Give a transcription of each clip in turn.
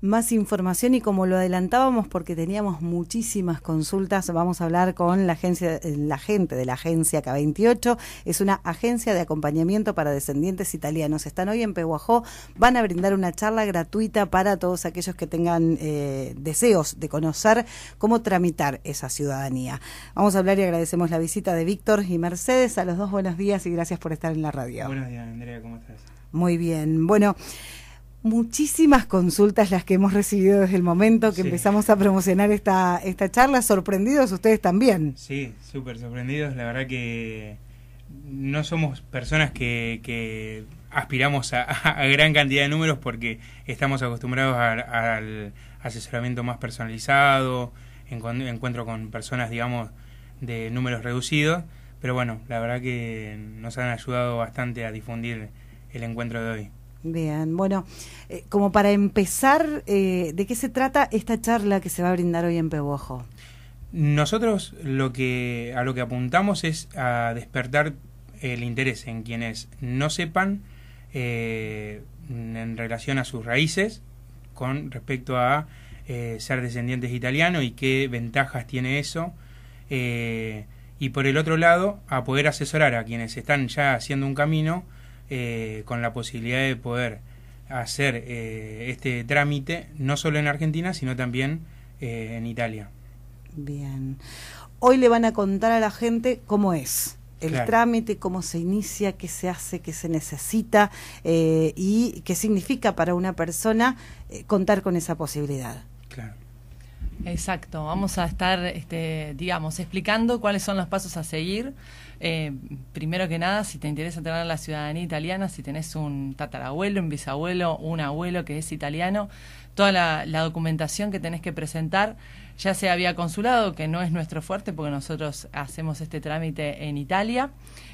más información y como lo adelantábamos porque teníamos muchísimas consultas, vamos a hablar con la agencia eh, la gente de la agencia K28, es una agencia de acompañamiento para descendientes italianos. Están hoy en Pehuajó, van a brindar una charla gratuita para todos aquellos que tengan eh, deseos de conocer cómo tramitar esa ciudadanía. Vamos a hablar y agradecemos la visita de Víctor y Mercedes. A los dos buenos días y gracias por estar en la radio. Buenos días, Andrea, ¿cómo estás? Muy bien. Bueno, muchísimas consultas las que hemos recibido desde el momento que empezamos a promocionar esta, esta charla. Sorprendidos ustedes también. Sí, súper sorprendidos. La verdad que no somos personas que, aspiramos a, gran cantidad de números porque estamos acostumbrados al asesoramiento más personalizado, encuentro con personas, digamos, de números reducidos. Pero bueno, la verdad que nos han ayudado bastante a difundir el encuentro de hoy. Bien, bueno, eh, como para empezar, eh, ¿de qué se trata esta charla que se va a brindar hoy en Pebojo? Nosotros lo que, a lo que apuntamos es a despertar el interés en quienes no sepan eh, en relación a sus raíces con respecto a ser descendientes italianos y qué ventajas tiene eso. y por el otro lado, a poder asesorar a quienes están ya haciendo un camino eh, con la posibilidad de poder hacer eh, este trámite no solo en Argentina, sino también eh, en Italia. Bien. Hoy le van a contar a la gente cómo es el trámite, cómo se inicia, qué se hace, qué se necesita y qué significa para una persona contar con esa posibilidad. Claro. Exacto, vamos a estar, este, digamos, explicando cuáles son los pasos a seguir. Eh, primero que nada, si te interesa tener la ciudadanía italiana, si tenés un tatarabuelo, un bisabuelo, un abuelo que es italiano, toda la, la documentación que tenés que presentar ya se había consulado, que no es nuestro fuerte porque nosotros hacemos este trámite en Italia,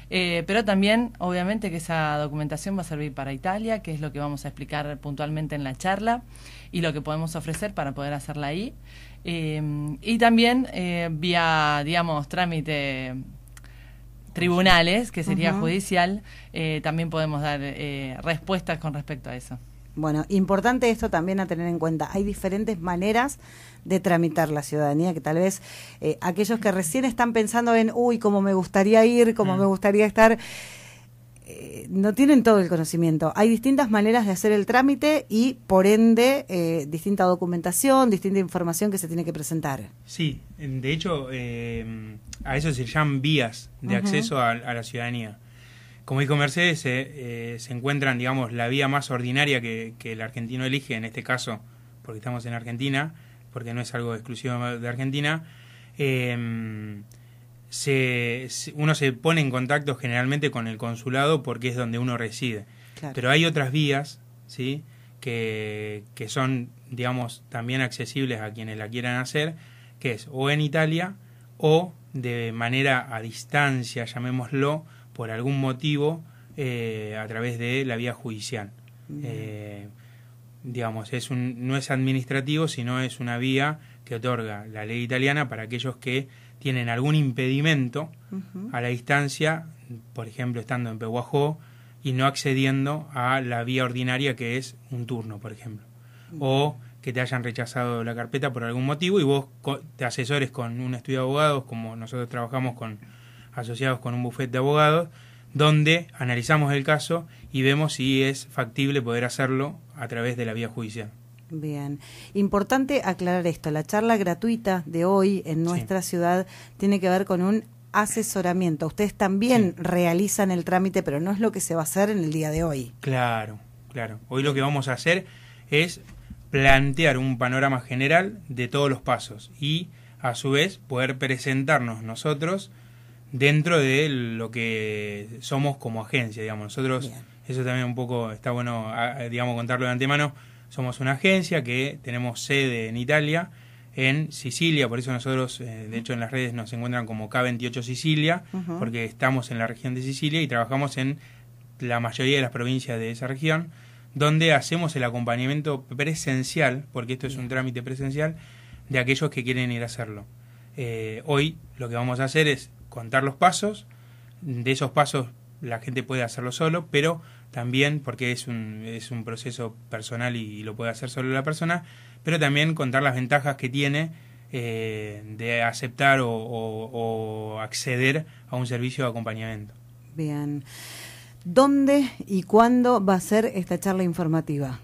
eh, pero también obviamente que esa documentación va a servir para Italia, que es lo que vamos a explicar puntualmente en la charla y lo que podemos ofrecer para poder hacerla ahí. Eh, y también eh, vía, digamos, trámite tribunales, que sería judicial, también podemos dar respuestas con respecto a eso. Bueno, importante esto también a tener en cuenta. Hay diferentes maneras de tramitar la ciudadanía que tal vez eh, aquellos que recién están pensando en, uy, cómo me gustaría ir, cómo me mm. gustaría estar, eh, no tienen todo el conocimiento. Hay distintas maneras de hacer el trámite y, por ende, eh, distinta documentación, distinta información que se tiene que presentar. Sí, de hecho, a eso se llaman vías de acceso a la ciudadanía como dijo Mercedes, eh, se encuentran, digamos, la vía más ordinaria que, el argentino elige, en este caso, porque estamos en Argentina, porque no es algo exclusivo de Argentina, em, uno se pone en contacto generalmente con el consulado porque es donde uno reside. Pero hay otras vías, ¿sí? Que, que son, digamos, también accesibles a quienes la quieran hacer, que es o en Italia o de manera a distancia, llamémoslo, por algún motivo eh, a través de la vía judicial. Eh, digamos, es un, no es administrativo, sino es una vía que otorga la ley italiana para aquellos que tienen algún impedimento a la distancia, por ejemplo, estando en Pehuajó y no accediendo a la vía ordinaria que es un turno, por ejemplo. O que te hayan rechazado la carpeta por algún motivo y vos te asesores con un estudio de abogados, como nosotros trabajamos con asociados con un bufete de abogados, donde analizamos el caso y vemos si es factible poder hacerlo a través de la vía judicial. Bien, importante aclarar esto, la charla gratuita de hoy en nuestra ciudad tiene que ver con un asesoramiento. Ustedes también realizan el trámite, pero no es lo que se va a hacer en el día de hoy. Claro, claro. Hoy lo que vamos a hacer es plantear un panorama general de todos los pasos y a su vez poder presentarnos nosotros dentro de lo que somos como agencia, digamos. Nosotros, eso también un poco está bueno, digamos, contarlo de antemano. Somos una agencia que tenemos sede en Italia, en Sicilia, por eso nosotros, eh, de hecho, en las redes nos encuentran como K28 Sicilia, porque estamos en la región de Sicilia y trabajamos en la mayoría de las provincias de esa región, donde hacemos el acompañamiento presencial, porque esto es un trámite presencial, de aquellos que quieren ir a hacerlo. Eh, hoy lo que vamos a hacer es contar los pasos, de esos pasos la gente puede hacerlo solo, pero también, porque es un, es un proceso personal y, lo puede hacer solo la persona, pero también contar las ventajas que tiene eh, de aceptar o acceder a un servicio de acompañamiento. Bien. ¿Dónde y cuándo va a ser esta charla informativa?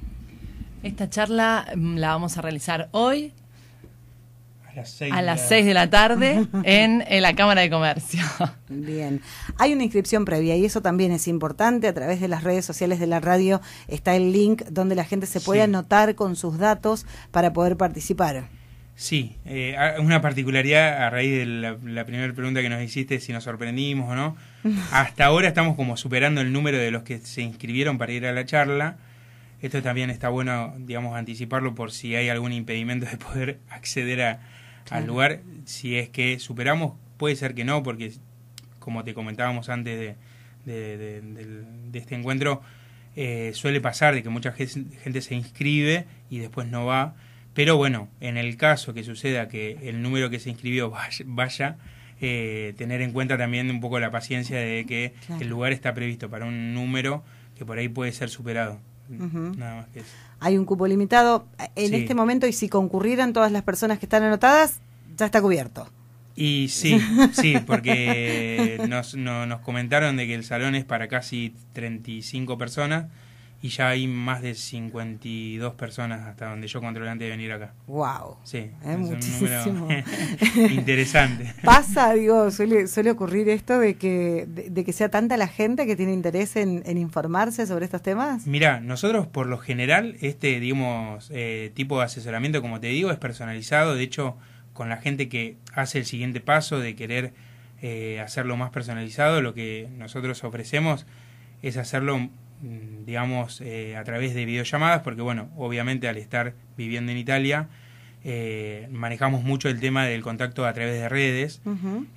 Esta charla mm, la vamos a realizar hoy a las 6 de, la... tarde en, la Cámara de Comercio. Bien. Hay una inscripción previa y eso también es importante. A través de las redes sociales de la radio está el link donde la gente se puede anotar con sus datos para poder participar. Sí, eh, una particularidad a raíz de la primera pregunta que nos hiciste, si nos sorprendimos o no. Hasta ahora estamos como superando el número de los que se inscribieron para ir a la charla. Esto también está bueno, digamos, anticiparlo por si hay algún impedimento de poder acceder a, al lugar. Si es que superamos, puede ser que no, porque como te comentábamos antes de, este encuentro, eh, suele pasar de que mucha gente se inscribe y después no va. Pero bueno, en el caso que suceda que el número que se inscribió vaya, eh, tener en cuenta también un poco la paciencia de que el lugar está previsto para un número que por ahí puede ser superado. Hay un cupo limitado en este momento y si concurrieran todas las personas que están anotadas, ya está cubierto. Y sí, sí, porque nos, nos comentaron de que el salón es para casi 35 personas y ya hay más de 52 personas hasta donde yo controlé antes de venir acá. ¡Wow! Sí, eh, muchísimo. interesante. Pasa, digo, suele, suele ocurrir esto de que, de, que sea tanta la gente que tiene interés en, informarse sobre estos temas. Mira, nosotros por lo general, este, digamos, eh, tipo de asesoramiento, como te digo, es personalizado. De hecho, con la gente que hace el siguiente paso de querer eh, hacerlo más personalizado, lo que nosotros ofrecemos es hacerlo Mm, digamos, eh, a través de videollamadas, porque bueno, obviamente al estar viviendo en Italia, eh, manejamos mucho el tema del contacto a través de redes.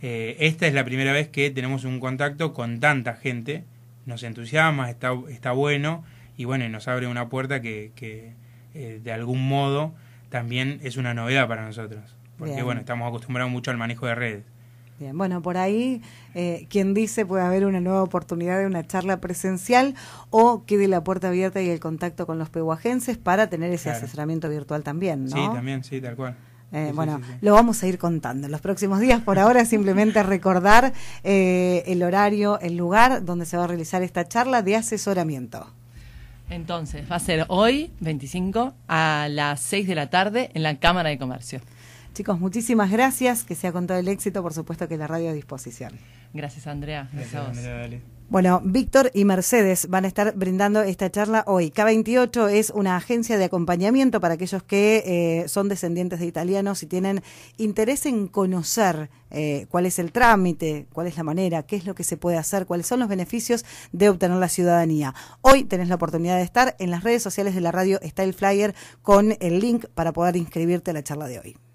Eh, esta es la primera vez que tenemos un contacto con tanta gente, nos entusiasma, está, está bueno, y bueno, nos abre una puerta que, que de algún modo también es una novedad para nosotros, porque bueno, estamos acostumbrados mucho al manejo de redes. Bien, bueno, por ahí eh, quien dice puede haber una nueva oportunidad de una charla presencial o quede la puerta abierta y el contacto con los pehuajenses para tener ese asesoramiento virtual también, ¿no? Sí, también, sí, tal cual. Eh, bueno, lo vamos a ir contando en los próximos días. Por ahora simplemente recordar eh, el horario, el lugar donde se va a realizar esta charla de asesoramiento. Entonces, va a ser hoy, 25, a las 6 de la tarde en la Cámara de Comercio. Chicos, muchísimas gracias, que sea con todo el éxito, por supuesto que la radio a disposición. Gracias, Andrea. Gracias, Bueno, Víctor y Mercedes van a estar brindando esta charla hoy. K28 es una agencia de acompañamiento para aquellos que eh, son descendientes de italianos y tienen interés en conocer eh, cuál es el trámite, cuál es la manera, qué es lo que se puede hacer, cuáles son los beneficios de obtener la ciudadanía. Hoy tenés la oportunidad de estar en las redes sociales de la radio, Style flyer con el link para poder inscribirte a la charla de hoy.